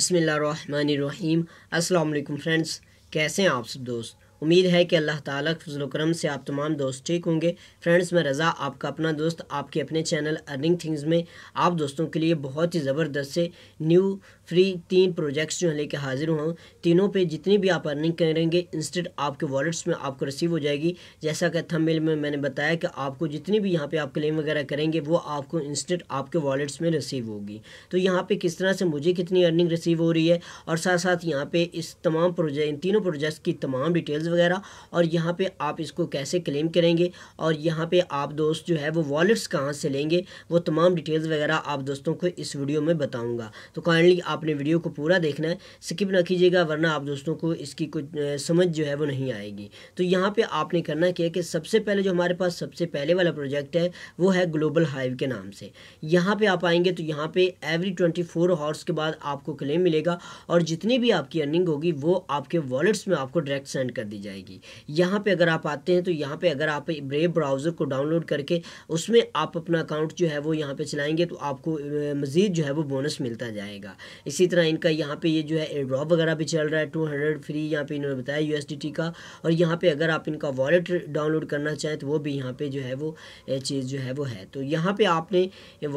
अस्सलाम वालेकुम फ्रेंड्स कैसे हैं आप सब दोस्त उम्मीद है कि अल्लाह ताला के करम से आप तमाम दोस्त ठीक होंगे फ्रेंड्स मैं रज़ा आपका अपना दोस्त आपके अपने चैनल अर्निंग थिंग्स में आप दोस्तों के लिए बहुत ही ज़बरदस्त से न्यू फ्री तीन प्रोजेक्ट्स जो हैं लेके हाजिर हूँ तीनों पे जितनी भी आप अर्निंग करेंगे इंस्टेंट आपके वॉलेट्स में आपको रिसीव हो जाएगी जैसा कि थंबनेल में मैंने बताया कि आपको जितनी भी यहाँ पे आप क्लेम वगैरह करेंगे वो आपको इंस्टेंट आपके वॉलेट्स में रिसीव होगी तो यहाँ पे किस तरह से मुझे कितनी अर्निंग रिसीव हो रही है और साथ साथ यहाँ पर इस तमाम प्रोजेक्ट इन तीनों प्रोजेक्ट्स की तमाम डिटेल्स वगैरह और यहाँ पे आप इसको कैसे क्लेम करेंगे और यहाँ पे आप दोस्त जो है वो वॉलेट्स कहाँ से लेंगे वो तमाम डिटेल्स वगैरह आप दोस्तों को इस वीडियो में बताऊँगा तो काइंडली आपने वीडियो को पूरा देखना है स्किप ना कीजिएगा वरना आप दोस्तों को इसकी कुछ समझ जो है वो नहीं आएगी तो यहाँ पर आपने करना क्या है कि सबसे पहले जो हमारे पास सबसे पहले वाला प्रोजेक्ट है वो है ग्लोबल हाइव के नाम से यहाँ पर आप आएंगे तो यहाँ पर एवरी ट्वेंटी फोर के बाद आपको क्लेम मिलेगा और जितनी भी आपकी अर्निंग होगी वो आपके वॉलेट्स में आपको डायरेक्ट सेंड कर दीजिए जाएगी यहाँ पे अगर आप आते हैं तो यहाँ पे अगर आप ब्रेव ब्राउज़र को डाउनलोड करके उसमें आप अपना अकाउंट जो है वो यहाँ पे चलाएंगे तो आपको मज़ीद जो है वो बोनस मिलता जाएगा इसी तरह इनका यहाँ पे ये जो है ड्रॉप वगैरह भी चल रहा है टू हंड्रेड फ्री यहाँ पर इन्होंने बताया यू का और यहाँ पर अगर आप इनका वॉलेट डाउनलोड करना चाहें तो वो भी यहाँ पर जो है वो चीज़ जो है वो है तो यहाँ पर आपने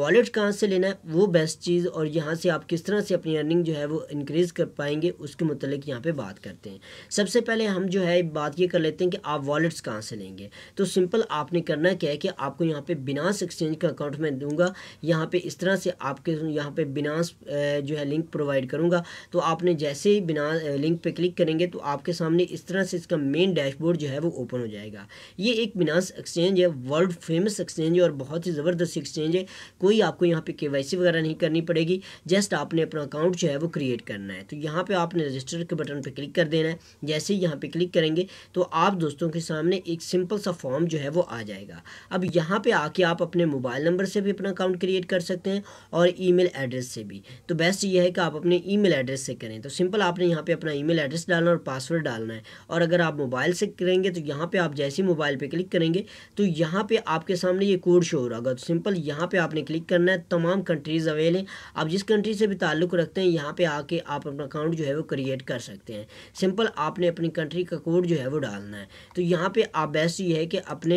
वॉलेट कहाँ से लेना है वो बेस्ट चीज़ और यहाँ से आप किस तरह से अपनी अर्निंग जो है वो इनक्रीज़ कर पाएंगे उसके मतलब यहाँ पर बात करते हैं सबसे पहले हम जो है है बात ये कर लेते हैं कि आप वॉलेट्स कहाँ से लेंगे तो सिंपल आपने करना क्या है कि आपको यहाँ पे बिनास एक्सचेंज का अकाउंट मैं दूंगा यहाँ पे इस तरह से आपके यहाँ पे बिनास जो है लिंक प्रोवाइड करूँगा तो आपने जैसे ही बिना लिंक पे क्लिक करेंगे तो आपके सामने इस तरह से इसका मेन डैशबोर्ड जो है वो ओपन हो जाएगा ये एक बिनास एक्सचेंज है वर्ल्ड फेमस एक्सचेंज है और बहुत ही ज़बरदस्त एक्सचेंज है कोई आपको यहाँ पे के वगैरह नहीं करनी पड़ेगी जस्ट आपने अपना अकाउंट जो है वो क्रिएट करना है तो यहाँ पर आपने रजिस्टर के बटन पर क्लिक कर देना है जैसे ही यहाँ पर क्लिक करेंगे तो आप दोस्तों के सामने एक सिंपल सा फॉर्म जो है वो आ जाएगा अब यहाँ पे आके आप अपने मोबाइल नंबर से भी अपना अकाउंट क्रिएट कर सकते हैं और ईमेल एड्रेस से भी तो बेस्ट ये है कि आप अपने ईमेल एड्रेस से करें तो सिंपल आपने यहाँ पर अपना ई एड्रेस डालना और पासवर्ड डालना है और अगर आप मोबाइल से करेंगे तो यहाँ पर आप जैसे ही मोबाइल पर क्लिक करेंगे तो यहाँ पर आपके सामने ये कोड शो हो रहा होगा तो सिंपल यहाँ पर आपने क्लिक करना है तमाम कंट्रीज़ अवेल हैं आप जिस कंट्री से भी ताल्लुक़ रखते हैं यहाँ पे आके आप अपना अकाउंट जो है वो क्रिएट कर सकते हैं सिंपल आपने अपनी कंट्री का कोड जो है वो डालना है तो यहाँ पे आप बेस्ट ये है कि अपने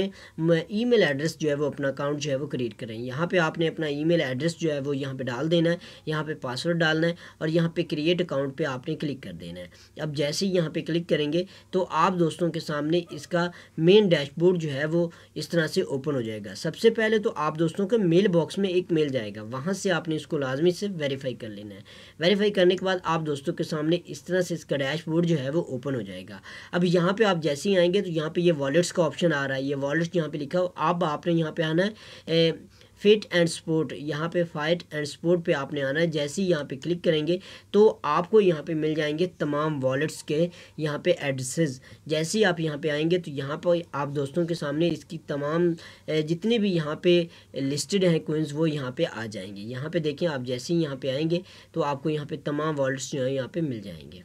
ईमेल एड्रेस जो है वो अपना अकाउंट जो है वो क्रिएट करें यहाँ पे आपने अपना ईमेल एड्रेस जो है वो यहाँ पे डाल देना है यहाँ पे पासवर्ड डालना है और यहाँ पे क्रिएट अकाउंट पे आपने क्लिक कर देना है अब जैसे ही यहाँ पे क्लिक करेंगे तो आप दोस्तों के सामने इसका मेन डैशबोर्ड जो है वो इस तरह से ओपन हो जाएगा सबसे पहले तो आप दोस्तों के मेल बॉक्स में एक मेल जाएगा वहाँ से आपने इसको लाजमी से वेरीफाई कर लेना है वेरीफाई करने के बाद आप दोस्तों के सामने इस तरह से इसका डैशबोर्ड जो है वो ओपन हो जाएगा अब यहाँ पे आप जैसे ही आएंगे तो यहाँ पे ये वॉलेट्स का ऑप्शन आ रहा है ये वॉलेट्स यहाँ पे लिखा हो अब आपने यहाँ पे आना है फिट एंड स्पोर्ट यहाँ पे फाइट एंड स्पोर्ट पे आपने आना है जैसे ही यहाँ पे क्लिक करेंगे तो आपको यहाँ पे मिल जाएंगे तमाम वॉलेट्स के यहाँ पे एड्रेसेस जैसे ही आप यहाँ पे आएंगे तो यहाँ पर आप दोस्तों के सामने इसकी तमाम जितने भी यहाँ पे लिस्टेड हैं कोइंस वो यहाँ पे आ जाएंगे यहाँ पे देखें आप जैसे ही यहाँ पर आएँगे तो आपको यहाँ पर तमाम वॉलेट्स जो हैं यहाँ पर मिल जाएंगे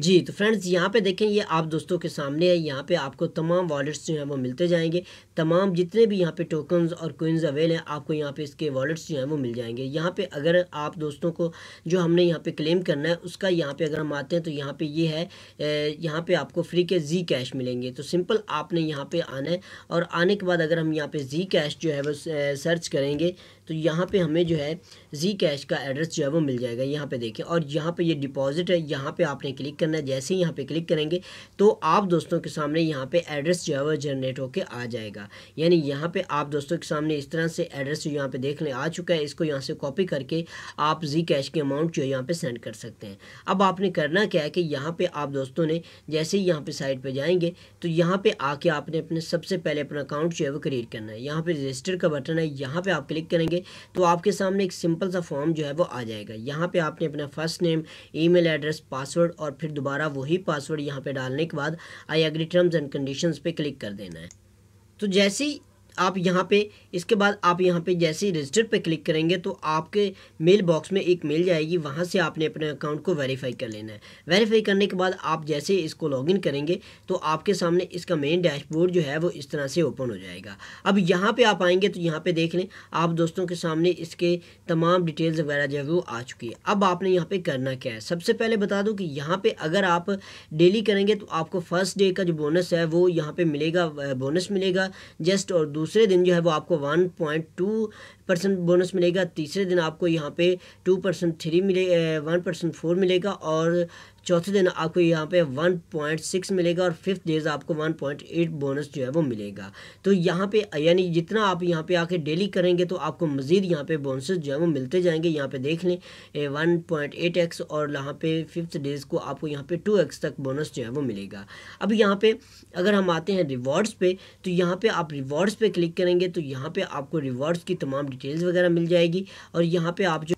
जी तो फ्रेंड्स यहाँ पे देखें ये आप दोस्तों के सामने है यहाँ पे आपको तमाम वॉलेट्स जो हैं वो मिलते जाएंगे तमाम जितने भी यहाँ पे टोकन्स और कोइन्स अवेल हैं आपको यहाँ पे इसके वॉलेट्स जो हैं वो मिल जाएंगे यहाँ पे अगर आप दोस्तों को जो हमने यहाँ पे क्लेम करना है उसका यहाँ पे अगर हम आते हैं तो यहाँ पर ये यह है यहाँ पर आपको फ्री के जी कैश मिलेंगे तो सिंपल आपने यहाँ पर आना है और आने के बाद अगर हम यहाँ पर जी कैश जो है वो सर्च करेंगे तो यहाँ पे हमें जो है जी कैश का एड्रेस जो है वो मिल जाएगा यहाँ पे देखें और यहाँ पे ये यह डिपॉजिट है यहाँ पे आपने क्लिक करना है जैसे ही यहाँ पे क्लिक करेंगे तो आप दोस्तों के सामने यहाँ पे एड्रेस जो है वो जनरेट होकर आ जाएगा यानी यहाँ पे आप दोस्तों के सामने इस तरह से एड्रेस जो यहाँ पे देख लें आ चुका है इसको यहाँ से कॉपी करके आप जी कैश के अमाउंट जो है यहाँ पर सेंड कर सकते हैं अब आपने करना क्या है कि यहाँ पर आप दोस्तों ने जैसे ही यहाँ पर साइट पर जाएंगे तो यहाँ पर आके आपने अपने सबसे पहले अपना अकाउंट जो है वो क्रिएट करना है यहाँ पर रजिस्टर का बटन है यहाँ पर आप क्लिक करेंगे करेंगे तो आपके सामने एक सिंपल सा फॉर्म जो है वो आ जाएगा यहाँ पे आपने अपना first name email address password और फिर दोबारा वही पासवर्ड यहाँ पे डालने के बाद I agree terms and conditions पे क्लिक कर देना है तो जैसे ही आप यहाँ पे इसके बाद आप यहाँ पे जैसे ही रजिस्टर पे क्लिक करेंगे तो आपके मेल बॉक्स में एक मेल जाएगी वहाँ से आपने अपने अकाउंट को वेरीफाई कर लेना है वेरीफाई करने के बाद आप जैसे इसको लॉगिन करेंगे तो आपके सामने इसका मेन डैशबोर्ड जो है वो इस तरह से ओपन हो जाएगा अब यहाँ पर आप आएँगे तो यहाँ पर देख लें आप दोस्तों के सामने इसके तमाम डिटेल्स वगैरह जो है वो आ चुकी है अब आपने यहाँ पर करना क्या है सबसे पहले बता दूँ कि यहाँ पर अगर आप डेली करेंगे तो आपको फर्स्ट डे का जो बोनस है वो यहाँ पर मिलेगा बोनस मिलेगा जस्ट और दूसरा दूसरे दिन जो है वो आपको one point two percent bonus मिलेगा तीसरे दिन आपको यहाँ पे टू परसेंट थ्री मिले वन परसेंट फोर मिलेगा और चौथे दिन आपको यहाँ पे सिक्स मिलेगा और फिफ्थ डेज आपको वन पॉइंट एट बोनस जो है वो मिलेगा तो यहाँ पे यानी जितना आप यहाँ पे आके डेली करेंगे तो आपको मज़ीद यहाँ पे बोनसेस जो है वो मिलते जाएंगे यहाँ पे देख लें वन पॉइंट एट एक्स और यहाँ पे फिफ्थ डेज को आपको यहाँ पे टू एक्स तक बोनस जो है वो मिलेगा अब यहाँ पर अगर हम आते हैं रिवॉर्ड्स पर तो यहाँ पर आप रिवॉर्ड्स पर क्लिक करेंगे तो यहाँ पर आपको रिवॉर्ड्स की तमाम डिटेल्स वगैरह मिल जाएगी और यहाँ पे आप जो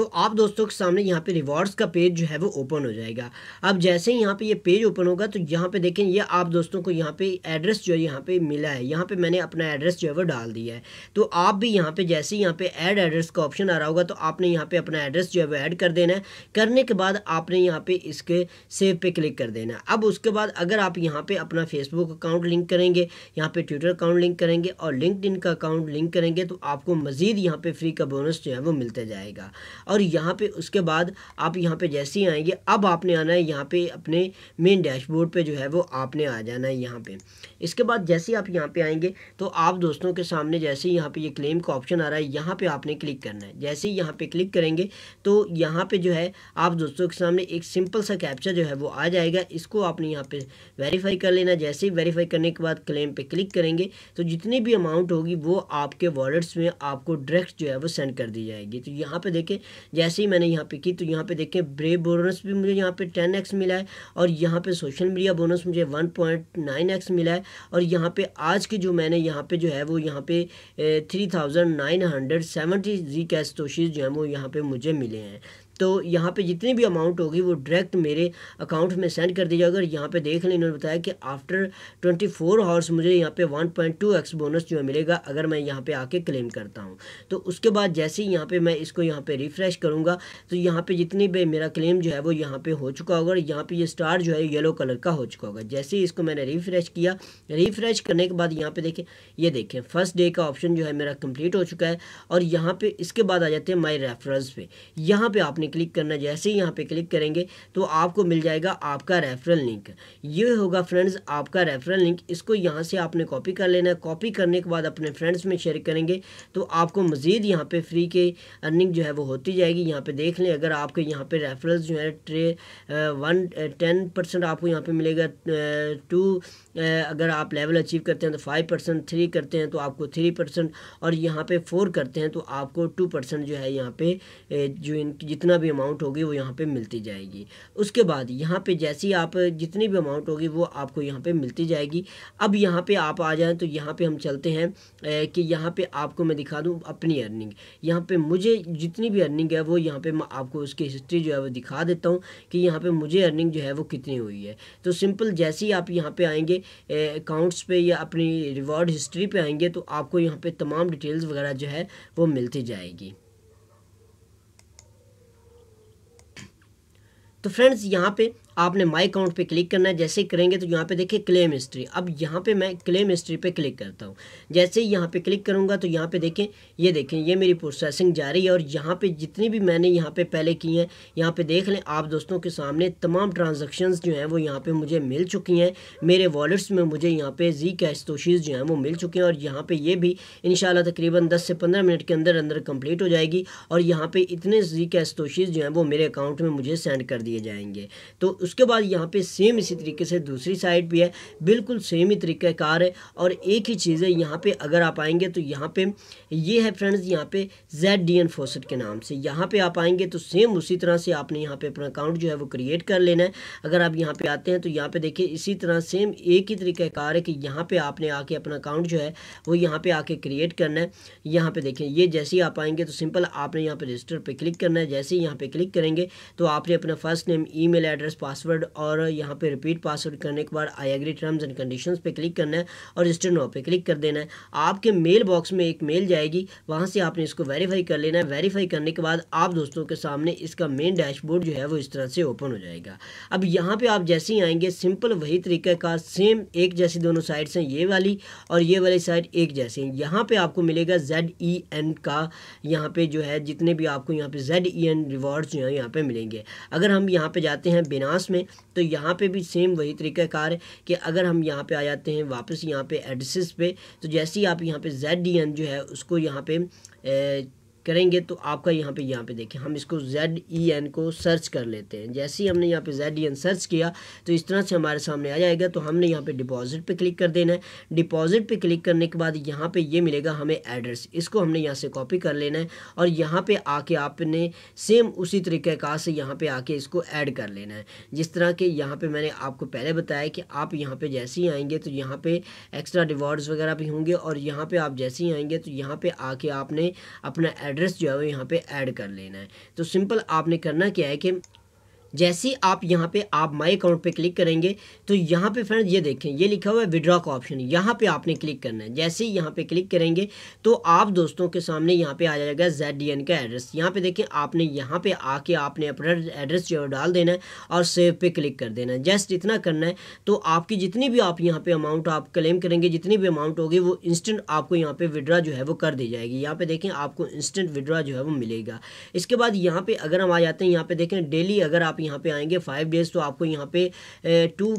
तो आप दोस्तों के सामने यहाँ पे रिवॉर्ड्स का पेज जो है वो ओपन हो जाएगा अब जैसे ही यहाँ पे ये पेज ओपन होगा तो यहाँ पे देखें ये आप दोस्तों को यहाँ पे एड्रेस जो है यहाँ पे मिला है यहाँ पे मैंने अपना एड्रेस जो है वो डाल दिया है तो आप भी यहाँ पे जैसे ही यहाँ पे ऐड एड्रेस का ऑप्शन आ रहा होगा तो आपने यहाँ पे अपना एड्रेस जो है वो ऐड कर देना है करने के बाद आपने यहाँ पे इसके सेव पे क्लिक कर देना है अब उसके बाद अगर आप यहाँ पे अपना फेसबुक अकाउंट लिंक करेंगे यहाँ पे ट्विटर अकाउंट लिंक करेंगे और लिंकड का अकाउंट लिंक करेंगे तो आपको मज़ीद यहाँ पे फ्री का बोनस जो है वो मिलता जाएगा और यहाँ पे उसके बाद आप यहाँ पे जैसे ही आएंगे अब आपने आना है यहाँ पे अपने मेन डैशबोर्ड पे जो है वो आपने आ जाना है यहाँ पे इसके बाद जैसे ही आप यहाँ पे आएंगे तो आप दोस्तों के सामने जैसे ही यहाँ पे ये यह क्लेम का ऑप्शन आ रहा है यहाँ पे आपने क्लिक करना है जैसे ही यहाँ पे क्लिक करेंगे तो यहाँ पे जो है आप दोस्तों के सामने एक सिंपल सा कैप्चर जो है वो आ जाएगा इसको आपने यहाँ पे वेरीफाई कर लेना जैसे ही वेरीफाई करने के बाद क्लेम पे क्लिक करेंगे तो जितनी भी अमाउंट होगी वो आपके वॉलेट्स में आपको डायरेक्ट जो है वो सेंड कर दी जाएगी तो यहाँ पे देखें जैसे ही मैंने यहाँ पे की तो यहाँ पे देखें ब्रे बोनस भी मुझे यहाँ पे टेन एक्स मिला है और यहाँ पे सोशल मीडिया बोनस मुझे वन पॉइंट नाइन एक्स मिला है और यहाँ पे आज के जो मैंने यहाँ पे जो है वो यहाँ पे three thousand nine hundred seventy G cash तोशीज़ जो है वो यहाँ पे मुझे मिले हैं तो यहाँ पे जितनी भी अमाउंट होगी वो डायरेक्ट मेरे अकाउंट में सेंड कर दी जाएगा और यहाँ पे देख लें इन्होंने बताया कि आफ्टर ट्वेंटी फोर आवर्स मुझे यहाँ पे one point two x bonus जो है मिलेगा अगर मैं यहाँ पे आके क्लेम करता हूँ तो उसके बाद जैसे ही यहाँ पे मैं इसको यहाँ पे रिफ़्रेश करूँगा तो यहाँ पे जितनी भी मेरा क्लेम जो है वो यहाँ पर हो चुका होगा और यहाँ पर ये स्टार जो है येलो कलर का हो चुका होगा जैसे ही इसको मैंने रिफ़्रेश किया रिफ़्रेश करने के बाद यहाँ पे देखें ये देखें फर्स्ट डे का ऑप्शन जो है मेरा कम्प्लीट हो चुका है और यहाँ पर इसके बाद आ जाते हैं माई रेफरेंस पे यहाँ पर आपने क्लिक करना जैसे ही यहाँ पे क्लिक करेंगे तो आपको मिल जाएगा आपका रेफरल लिंक ये होगा फ्रेंड्स आपका रेफरल लिंक इसको यहाँ से आपने कॉपी कर लेना है कॉपी करने के बाद अपने फ्रेंड्स में शेयर करेंगे तो आपको मज़ीद यहाँ पर फ्री के अर्निंग जो है वो होती जाएगी यहाँ पर देख लें अगर आपके यहाँ पर रेफरल जो है ट्रे वन टेन परसेंट आपको यहाँ पर मिलेगा टू अगर आप लेवल अचीव करते हैं तो फाइव परसेंट थ्री करते हैं तो आपको थ्री परसेंट और यहाँ पे फोर करते हैं तो आपको टू परसेंट जो है यहाँ पे जो इन जितना भी अमाउंट होगी वो यहाँ पे मिलती जाएगी उसके बाद यहाँ पे जैसी आप जितनी भी अमाउंट होगी वो आपको यहाँ पे मिलती जाएगी अब यहाँ पे आप आ जाएँ तो यहाँ पर हम चलते हैं कि यहाँ पर आपको मैं दिखा दूँ अपनी अर्निंग यहाँ पर मुझे जितनी भी अर्निंग है वो यहाँ पर मैं आपको उसकी हिस्ट्री जो है वो दिखा देता हूँ कि यहाँ पर मुझे अर्निंग जो है वो कितनी हुई है तो सिंपल जैसे ही आप यहाँ पर आएँगे अकाउंट्स पे या अपनी रिवॉर्ड हिस्ट्री पे आएंगे तो आपको यहाँ पे तमाम डिटेल्स वगैरह जो है वो मिलती जाएगी तो फ्रेंड्स यहाँ पे आपने माई अकाउंट पे क्लिक करना है जैसे ही करेंगे तो यहाँ पे देखिए क्लेम हिस्ट्री अब यहाँ पे मैं क्लेम हिस्ट्री पे क्लिक करता हूँ जैसे ही यहाँ पे क्लिक करूँगा तो यहाँ पे देखें ये देखें ये मेरी प्रोसेसिंग जारी है और यहाँ पे जितनी भी मैंने यहाँ पे पहले की हैं यहाँ पे देख लें आप दोस्तों के सामने तमाम ट्रांजेक्शन्स जो हैं वो यहाँ पर मुझे मिल चुकी हैं मेरे वॉलेट्स में मुझे यहाँ पर जी कैश तोशीज़ जो हैं वो मिल चुके हैं और यहाँ पर ये भी इन तकरीबन दस से पंद्रह मिनट के अंदर अंदर कम्प्लीट हो जाएगी और यहाँ पर इतने जी कैश तोशीज़ जो हैं वो मेरे अकाउंट में मुझे सेंड कर दिए जाएंगे तो उसके बाद यहाँ पे सेम इसी तरीके से दूसरी साइड भी है बिल्कुल सेम ही तरीक़ाकार है और एक ही चीज़ है यहाँ पे अगर आप आएंगे तो यहाँ पे ये है फ्रेंड्स यहाँ पे जेड डी एन फोसेट के नाम से यहाँ पे आप आएंगे तो सेम उसी तरह से आपने यहाँ पे अपना अकाउंट जो है वो क्रिएट कर लेना है अगर आप यहाँ पर आते हैं तो यहाँ पर देखिए इसी तरह सेम एक ही तरीक़ाकार है कि यहाँ पर आपने आके अपना अकाउंट जो है वो यहाँ पर आके क्रिएट करना है यहाँ पर देखें ये जैसे ही आप आएंगे तो सिंपल आपने यहाँ पर रजिस्टर पर क्लिक करना है जैसे ही यहाँ पर क्लिक करेंगे तो आपने अपना first name e address password और यहाँ पे रिपीट पासवर्ड करने के बाद I agree terms and conditions पे क्लिक करना है और रजिस्टर नो पे क्लिक कर देना है आपके मेल बॉक्स में एक मेल जाएगी वहाँ से आपने इसको वेरीफाई कर लेना है वेरीफाई करने के बाद आप दोस्तों के सामने इसका मेन डैशबोर्ड जो है वो इस तरह से ओपन हो जाएगा अब यहाँ पर आप जैसे ही आएंगे सिंपल वही तरीके का सेम एक जैसी दोनों साइड्स हैं ये वाली और ये वाली साइड एक जैसी हैं यहाँ पर आपको मिलेगा जेड ई एन का यहाँ पर जो है जितने भी आपको यहाँ पर जेड ई एन रिवॉर्ड्स जो हैं यहाँ पर मिलेंगे अगर हम यहाँ पर जाते हैं बिना मास में तो यहाँ पे भी सेम वही तरीक़ाकार है कि अगर हम यहाँ पे आ जाते हैं वापस यहाँ पे एडसिस पे तो जैसे ही आप यहाँ पे जेड डी एन जो है उसको यहाँ पे ए, करेंगे तो आपका यहाँ पे यहाँ पे देखें हम इसको जेड ई एन को सर्च कर लेते हैं जैसे ही हमने यहाँ पे जेड ई एन सर्च किया तो इस तरह से हमारे सामने आ जाएगा तो हमने यहाँ पे डिपॉजिट पे क्लिक कर देना है डिपॉजिट पे क्लिक करने के बाद यहाँ पे ये यह मिलेगा हमें एड्रेस इसको हमने यहाँ से कॉपी कर लेना है और यहाँ पर आके आपने सेम उसी तरीक़ार से यहाँ पर आके इसको ऐड कर लेना है जिस तरह के यहाँ पर मैंने आपको पहले बताया कि आप यहाँ पर जैसे ही आएँगे तो यहाँ पर एक्स्ट्रा रिवॉर्ड्स वगैरह भी होंगे और यहाँ पर आप जैसे ही आएँगे तो यहाँ पर आके आपने अपना एड्रेस जो है वो यहाँ पे ऐड कर लेना है तो सिंपल आपने करना क्या है कि जैसे ही आप यहाँ पे आप माई अकाउंट पे क्लिक करेंगे तो यहाँ पे फ्रेंड ये देखें ये लिखा हुआ है विड्रॉ का ऑप्शन यहाँ पे आपने क्लिक करना है जैसे ही यहाँ पे क्लिक करेंगे तो आप दोस्तों के सामने यहाँ पे आ जाएगा जेड डी एन का एड्रेस यहाँ पे देखें आपने यहाँ पे आके आपने अपना एड्रेस जो है डाल देना है और सेव पे क्लिक कर देना है जस्ट इतना करना है तो आपकी जितनी भी आप यहाँ पर अमाउंट आप क्लेम करेंगे जितनी भी अमाउंट होगी वो इंस्टेंट आपको यहाँ पर विड्रा जो है वो कर दी जाएगी यहाँ पर देखें आपको इंस्टेंट विड्रा जो है वो मिलेगा इसके बाद यहाँ पर अगर हम आ जाते हैं यहाँ पर देखें डेली अगर आप यहाँ पे आएंगे फाइव डेज़ तो आपको यहाँ पे टू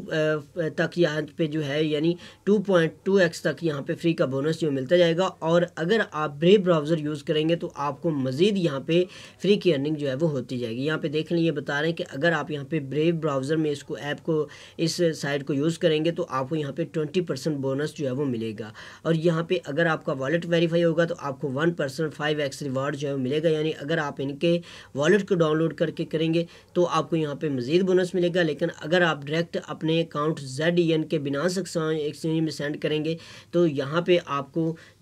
तक यहाँ पे जो है यानी टू पॉइंट टू एक्स तक यहाँ पे फ्री का बोनस जो मिलता जाएगा और अगर आप ब्रेव ब्राउज़र यूज़ करेंगे तो आपको मज़ीद यहाँ पे फ्री की अर्निंग जो है वो होती जाएगी यहाँ पे देख लें ये बता रहे हैं कि अगर आप यहाँ पे ब्रेव ब्राउज़र में इसको ऐप को इस साइट को यूज़ करेंगे तो आपको यहाँ पर ट्वेंटी परसेंट बोनस जो है वो मिलेगा और यहाँ पर अगर आपका वॉलेट वेरीफाई होगा तो आपको one percent five x reward जो है मिलेगा यानी अगर आप इनके वॉलेट को डाउनलोड करके करेंगे तो आपको आपको यहाँ पे मज़ीद बोनस मिलेगा लेकिन अगर आप डायरेक्ट अपने अकाउंट जेड ई एन के बिना एक्सचेंज में सेंड करेंगे तो यहाँ पे आपको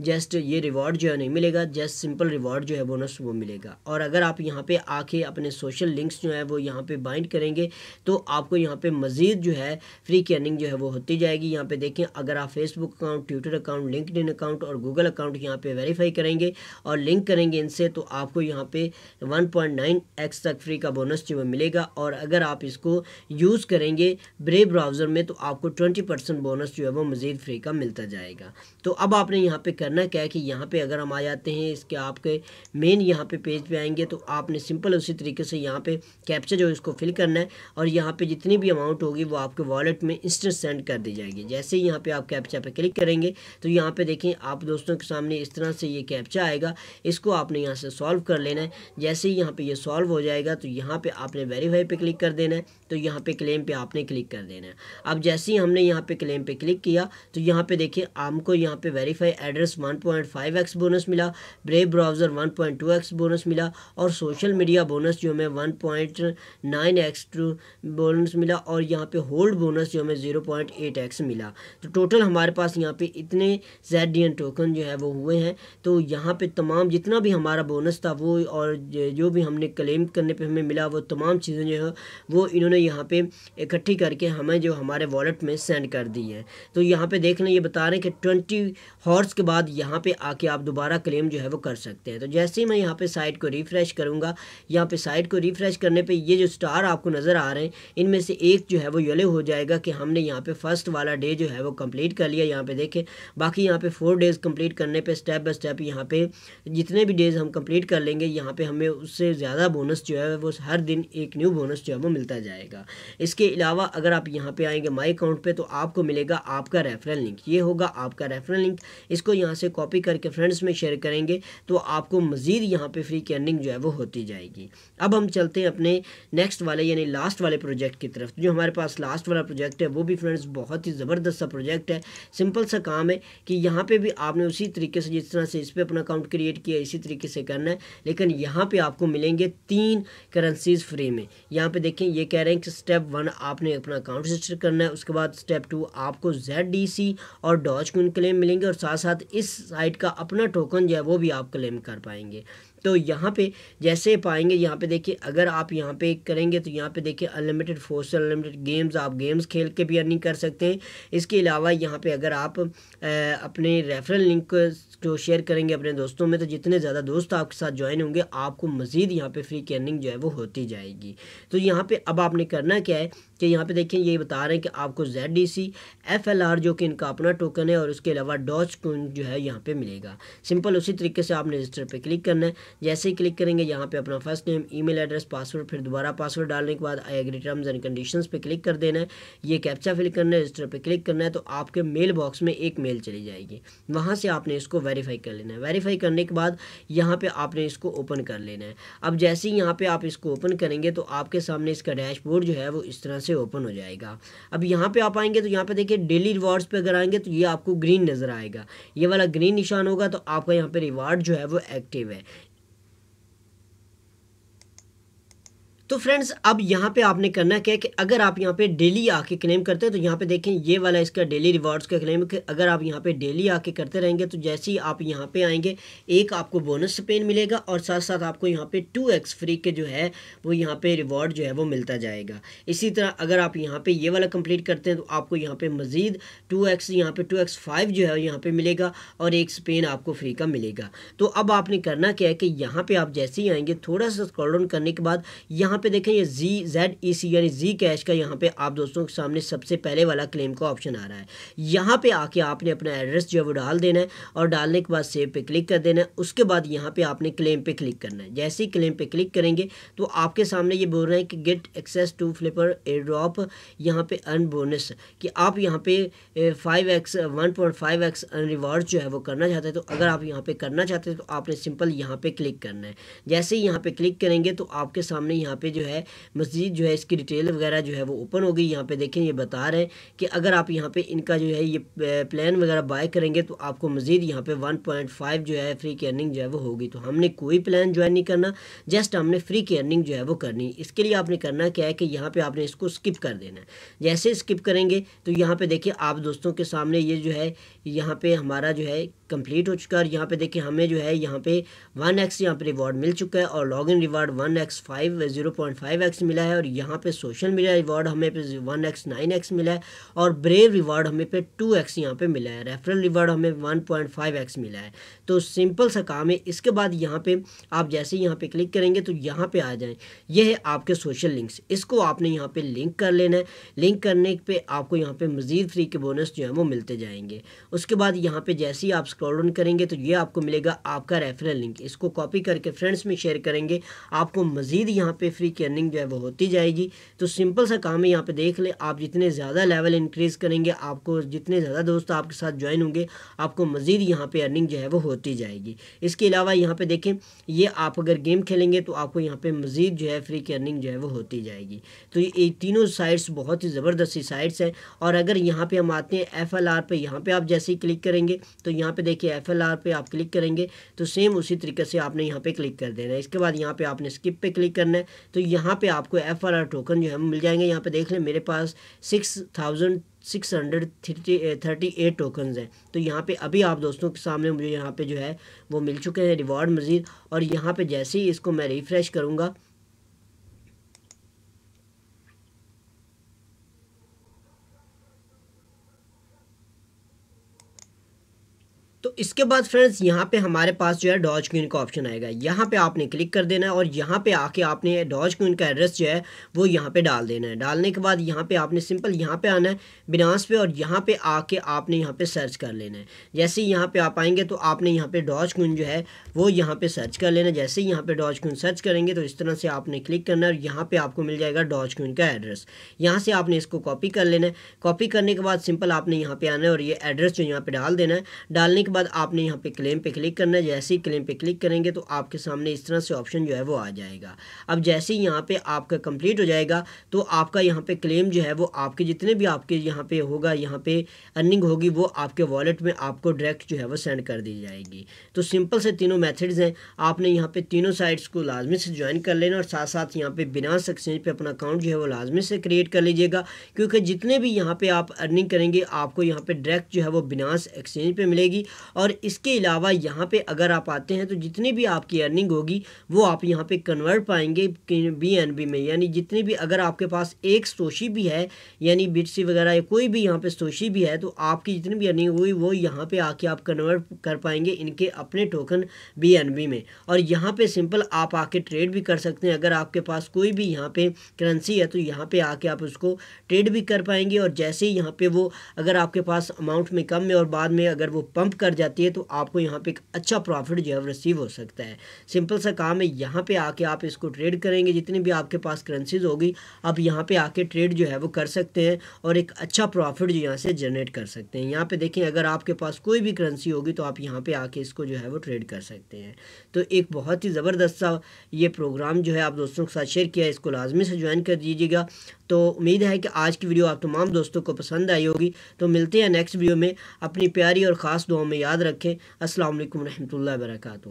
जस्ट ये रिवॉर्ड जो है नहीं मिलेगा जस्ट सिंपल रिवॉर्ड जो है बोनस वो मिलेगा और अगर आप यहाँ पे आके अपने सोशल लिंक्स जो है वो यहाँ पे बाइंड करेंगे तो आपको यहाँ पे मज़ीद जो है फ्री की अर्निंग जो है वो होती जाएगी यहाँ पे देखें अगर आप Facebook account Twitter account linked account और गूगल अकाउंट यहाँ पे वेरीफाई करेंगे और लिंक करेंगे इनसे तो आपको यहाँ पे एक्स तक फ्री का बोनस जो है मिलेगा और अगर आप इसको यूज़ करेंगे ब्रे ब्राउज़र में तो आपको ट्वेंटी परसेंट बोनस जो है वो मज़ीद फ्री का मिलता जाएगा तो अब आपने यहाँ पे करना क्या है कि यहाँ पे अगर हम आ जाते हैं इसके आपके मेन यहाँ पे पेज पे आएंगे तो आपने सिंपल उसी तरीके से यहाँ पे कैप्चर जो इसको फिल करना है और यहाँ पे जितनी भी अमाउंट होगी वो आपके वॉलेट में इंस्टेंट सेंड कर दी जाएगी जैसे ही यहाँ पर आप कैप्चा पर क्लिक करेंगे तो यहाँ पर देखें आप दोस्तों के सामने इस तरह से ये कैप्चा आएगा इसको आपने यहाँ से सॉल्व कर लेना है जैसे ही यहाँ पर यह सॉल्व हो जाएगा तो यहाँ पर आपने वेरीफाई पे क्लिक कर देना है तो यहाँ पे क्लेम पे आपने क्लिक कर देना है अब जैसे ही हमने यहाँ पे क्लेम पे क्लिक किया तो यहाँ पे देखिए हमको यहाँ पे वेरीफाई एड्रेस 1.5x बोनस मिला ब्रेव ब्राउज़र 1.2x बोनस मिला और सोशल मीडिया बोनस जो हमें वन 1.9x बोनस मिला और यहाँ पर होल्ड बोनस जो हमें 0.8x मिला तो टोटल हमारे पास यहाँ पर इतने जेड टोकन जो है वो हुए हैं तो यहाँ पर तमाम जितना भी हमारा बोनस था वो और जो भी हमने क्लेम करने पर हमें मिला वो तमाम चीज़ें जो हैं वो इन्होंने यहाँ पे इकट्ठी करके हमें जो हमारे वॉलेट में सेंड कर दी है तो यहाँ पे देख लें ये बता रहे हैं कि ट्वेंटी हॉर्स के बाद यहाँ पे आके आप दोबारा क्लेम जो है वो कर सकते हैं तो जैसे ही मैं यहाँ पे साइट को रिफ़्रेश करूँगा यहाँ पे साइट को रिफ़्रेश करने पर ये जो स्टार आपको नज़र आ रहे हैं इनमें से एक जो है वो येलो हो जाएगा कि हमने यहाँ पे फर्स्ट वाला डे जो है वो कंप्लीट कर लिया यहाँ पे देखें बाकी यहाँ पे फोर डेज़ कंप्लीट करने पर स्टेप बाई स्टेप यहाँ पे जितने भी डेज़ हम कंप्लीट कर लेंगे यहाँ पे हमें उससे ज़्यादा बोनस जो है वो हर दिन एक न्यू बोनस जो है वो मिलता जाएगा इसके अलावा अगर आप यहाँ पे आएंगे माई अकाउंट पे तो आपको मिलेगा आपका रेफरल लिंक ये होगा आपका रेफरल लिंक इसको यहाँ से कॉपी करके फ्रेंड्स में शेयर करेंगे तो आपको मज़ीद यहाँ पर फ्री की अर्निंग जो है वो होती जाएगी अब हम चलते हैं अपने नेक्स्ट वाले यानी लास्ट वाले प्रोजेक्ट की तरफ जो हमारे पास लास्ट वाला प्रोजेक्ट है वो भी फ्रेंड्स बहुत ही ज़बरदस्त सा प्रोजेक्ट है सिंपल सा काम है कि यहाँ पे भी आपने उसी तरीके से जिस तरह से इस पर अपना अकाउंट क्रिएट किया इसी तरीके से करना है लेकिन यहाँ पे आपको मिलेंगे तीन करेंसीज फ्री में यहाँ पे देखें ये कह रहे हैं कि स्टेप वन आपने अपना अकाउंट रजिस्टर करना है उसके बाद स्टेप टू आपको जेड डी सी और डॉज क्विन क्लेम मिलेंगे और साथ साथ इस साइट का अपना टोकन जो है वो भी आप क्लेम कर पाएंगे तो यहाँ पे जैसे पाएंगे यहाँ पे देखिए अगर आप यहाँ पे करेंगे तो यहाँ पे देखिए अनलिमिटेड फोर्स अनलिमिटेड गेम्स आप गेम्स खेल के भी अर्निंग कर सकते हैं इसके अलावा यहाँ पे अगर आप अपने रेफरल लिंक जो शेयर करेंगे अपने दोस्तों में तो जितने ज़्यादा दोस्त आपके साथ ज्वाइन होंगे आपको मज़ीद यहाँ पर फ्री की अर्निंग जो है वो होती जाएगी तो यहाँ पर अब आपने करना क्या है कि यहाँ पर देखिए ये बता रहे हैं कि आपको Z D C F L R जो कि इनका अपना टोकन है और उसके अलावा डॉच जो है यहाँ पर मिलेगा सिंपल उसी तरीके से आपने रजिस्टर पर क्लिक करना है जैसे ही क्लिक करेंगे यहाँ पे अपना first name email address password फिर दोबारा पासवर्ड डालने के बाद I agree terms and conditions पे क्लिक कर देना है ये कैप्चा फिल करना है रजिस्टर पे क्लिक करना है तो आपके मेल बॉक्स में एक मेल चली जाएगी वहाँ से आपने इसको वेरीफाई कर लेना है वेरीफाई करने के बाद यहाँ पर आपने इसको ओपन कर लेना है अब जैसे ही यहाँ पर आप इसको ओपन करेंगे तो आपके सामने इसका डैशबोर्ड जो है वो इस तरह से ओपन हो जाएगा अब यहाँ पर आप आएंगे तो यहाँ पर देखिए डेली रिवॉर्ड्स पर अगर आएंगे तो ये आपको ग्रीन नज़र आएगा ये वाला ग्रीन निशान होगा तो आपका यहाँ पर रिवार्ड जो है वो एक्टिव है तो फ्रेंड्स अब यहाँ पे आपने करना क्या है कि अगर आप यहाँ पे डेली आके क्लेम करते हैं तो यहाँ पे देखें ये वाला इसका डेली रिवार्ड्स का क्लेम कि अगर आप यहाँ पे डेली आके करते रहेंगे तो जैसे ही आप यहाँ पे आएंगे एक आपको बोनस स्पेन मिलेगा और साथ साथ आपको यहाँ पे टू एक्स फ्री के जो है वो यहाँ पे रिवॉर्ड जो है वो मिलता जाएगा इसी तरह अगर आप यहाँ पर ये वाला कम्प्लीट करते हैं तो आपको यहाँ पर मज़ीद टू एक्स यहाँ पर टू एक्स फाइव जो है यहाँ पर मिलेगा और एक स्पेन आपको फ्री का मिलेगा तो अब आपने करना क्या है कि यहाँ पर आप जैसे ही आएँगे थोड़ा सा स्क्रॉल करने के बाद यहाँ यहाँ पे देखें ये जी जेड ई सी यानी जी कैश का यहाँ पे आप दोस्तों के सामने सबसे पहले वाला क्लेम का ऑप्शन आ रहा है यहाँ पे आके आपने अपना एड्रेस जो है वो डाल देना है और डालने के बाद सेव पे क्लिक कर देना है उसके बाद यहाँ पे आपने क्लेम पे क्लिक करना है जैसे ही क्लेम पे क्लिक करेंगे तो आपके सामने ये बोल रहे हैं कि get access to Flipper air drop यहाँ पे अर्न बोनस कि आप यहाँ पे five x one point five x earn reward जो है वो करना चाहते हैं तो अगर आप यहाँ पे करना चाहते हैं तो आपने सिंपल यहाँ पे क्लिक करना है जैसे ही यहाँ पे क्लिक करेंगे तो आपके सामने यहाँ पे पे जो है मस्जिद जो है इसकी डिटेल वगैरह जो है वो ओपन हो गई यहाँ पे देखें ये बता रहे हैं कि अगर आप यहाँ पे इनका जो है ये प्लान वगैरह बाय करेंगे तो आपको मज़ीद यहाँ पे 1.5 जो है फ्री की अर्निंग जो है वो होगी तो हमने कोई प्लान ज्वाइन नहीं करना जस्ट हमने फ्री की अर्निंग जो है वो करनी इसके लिए आपने करना क्या है कि यहाँ पर आपने इसको स्किप कर देना है जैसे स्किप करेंगे तो यहाँ पर देखिए आप दोस्तों के सामने ये जो है यहाँ पर हमारा जो है कंप्लीट हो चुका है और यहाँ पे देखिए हमें जो है यहाँ पे वन एक्स यहाँ पे रिवॉर्ड मिल चुका है और log in reward one x five zero point five x मिला है और यहाँ पे सोशल मीडिया रिवॉर्ड हमें पे वन एक्स नाइन एक्स मिला है और ब्रेव रिवॉर्ड हमें पे टू एक्स यहाँ पे मिला है रेफरल रिवॉर्ड हमें वन पॉइंट फाइव एक्स मिला है तो सिंपल सा काम है इसके बाद यहाँ पे आप जैसे यहाँ पे क्लिक करेंगे तो यहाँ पे आ जाएं यह है आपके सोशल लिंक्स इसको आपने यहाँ पे लिंक कर लेना है लिंक करने पे आपको यहाँ पे मज़ीद फ्री के बोनस जो है वो मिलते जाएंगे उसके बाद यहाँ पे जैसे ही आप स्क्रॉल डाउन करेंगे तो ये आपको मिलेगा आपका रेफरल लिंक इसको कॉपी करके फ्रेंड्स में शेयर करेंगे आपको मज़ीद यहाँ पर फ्री की अर्निंग जो है वो होती जाएगी तो सिंपल सा काम है यहाँ पर देख लें आप जितने ज़्यादा लेवल इंक्रीज़ करेंगे आपको जितने ज़्यादा दोस्त आपके साथ ज्वाइन होंगे आपको मज़ीद यहाँ पर अर्निंग जो है वो होती जाएगी इसके अलावा यहाँ पे देखें ये आप अगर गेम खेलेंगे तो आपको यहाँ पे मज़ीद जो है फ्री की अर्निंग जो है वो होती जाएगी तो ये तीनों साइट्स बहुत ही ज़बरदस्ती साइट्स हैं और अगर यहाँ पे हम आते हैं एफ़ एल आर पे यहाँ पे आप जैसे ही क्लिक करेंगे तो यहाँ पे देखिए एफ़ एल आर पे आप क्लिक करेंगे तो सेम उसी तरीके से आपने यहाँ पे क्लिक कर देना है इसके बाद यहाँ पे आपने स्किप पे क्लिक करना है तो यहाँ पे आपको एफ़ एल आर टोकन जो है मिल जाएंगे यहाँ पे देख लें मेरे पास six thousand six hundred thirty thirty eight token हैं तो यहाँ पे अभी आप दोस्तों के सामने मुझे यहाँ पे जो है वो मिल चुके हैं रिवॉर्ड मज़ीद और यहाँ पे जैसे ही इसको मैं रिफ़्रेश करूँगा इसके बाद फ्रेंड्स यहाँ पे हमारे पास जो है डॉज क्वीन का ऑप्शन आएगा यहाँ पे आपने क्लिक कर देना है और यहाँ पे आके आपने डॉज क्वीन का एड्रेस जो है वो यहाँ पे डाल देना है डालने के बाद यहाँ पे आपने सिंपल यहाँ पे आना है बिनास पे और यहाँ पे आके आपने यहाँ पे सर्च कर लेना है जैसे ही यहाँ पे आप आएंगे तो आपने यहाँ पे डॉज क्वीन जो है वो यहाँ पे सर्च कर लेना है जैसे ही यहाँ पे डॉज क्वीन सर्च करेंगे तो इस तरह से आपने क्लिक करना है और यहाँ पे आपको मिल जाएगा डॉज क्वीन का एड्रेस यहाँ से आपने इसको कॉपी कर लेना है कॉपी करने के बाद सिंपल आपने यहाँ पे आना है और ये एड्रेस जो यहाँ पे डाल देना है डालने के बाद आपने यहाँ पे क्लेम पे क्लिक करना है जैसे ही क्लेम पे क्लिक करेंगे तो आपके सामने इस तरह से ऑप्शन जो है वो आ जाएगा अब जैसे ही यहाँ पे आपका कंप्लीट हो जाएगा तो आपका यहाँ पे क्लेम जो है वो आपके जितने भी आपके यहाँ पे होगा यहाँ पे अर्निंग होगी वो आपके वॉलेट में आपको डायरेक्ट जो है वो सेंड कर दी जाएगी तो सिंपल से तीनों मैथड्स हैं आपने यहाँ पर तीनों साइट्स को लाजमी से ज्वाइन कर लेना और साथ साथ यहाँ पे बिना एक्सचेंज पर अपना अकाउंट जो है वो लाजमी से क्रिएट कर लीजिएगा क्योंकि जितने भी यहाँ पे आप अर्निंग करेंगे आपको यहाँ पर डायरेक्ट जो है वो बिनास एक्सचेंज पे मिलेगी और इसके अलावा यहाँ पे अगर आप आते हैं तो जितनी भी आपकी अर्निंग होगी वो आप यहाँ पे कन्वर्ट पाएंगे बी एन बी में यानी जितनी भी अगर आपके पास एक सोशी भी है यानी बिटसी वगैरह या कोई भी यहाँ पे सोशी भी है तो आपकी जितनी भी अर्निंग होगी वो यहाँ पे आके आप कन्वर्ट कर पाएंगे इनके अपने टोकन बी एन बी में और यहाँ पर सिंपल आप आके ट्रेड भी कर सकते हैं अगर आपके पास कोई भी यहाँ पर करेंसी है तो यहाँ पर आके आप उसको ट्रेड भी कर पाएंगे और जैसे ही यहाँ पर वो अगर आपके पास अमाउंट में कम है और बाद में अगर वो पम्प कर जाती है तो आपको यहाँ पे एक अच्छा प्रॉफिट जो है रिसीव हो सकता है सिंपल सा काम है यहाँ पे आके आप इसको ट्रेड करेंगे जितनी भी आपके पास करेंसीज होगी आप यहाँ पे आके ट्रेड जो है वो कर सकते हैं और एक अच्छा प्रॉफिट जो यहाँ से जनरेट कर सकते हैं यहाँ पे देखें अगर आपके पास कोई भी करेंसी होगी तो आप यहाँ पर आके इसको जो है वो ट्रेड कर सकते हैं तो एक बहुत ही ज़बरदस्त सा ये प्रोग्राम जो है आप दोस्तों के साथ शेयर किया इसको लाजमी से ज्वाइन कर दीजिएगा तो उम्मीद है कि आज की वीडियो आप तमाम दोस्तों को पसंद आई होगी तो मिलते हैं नेक्स्ट वीडियो में अपनी प्यारी और ख़ास दुआ में याद रखें असल वरहमल वर्का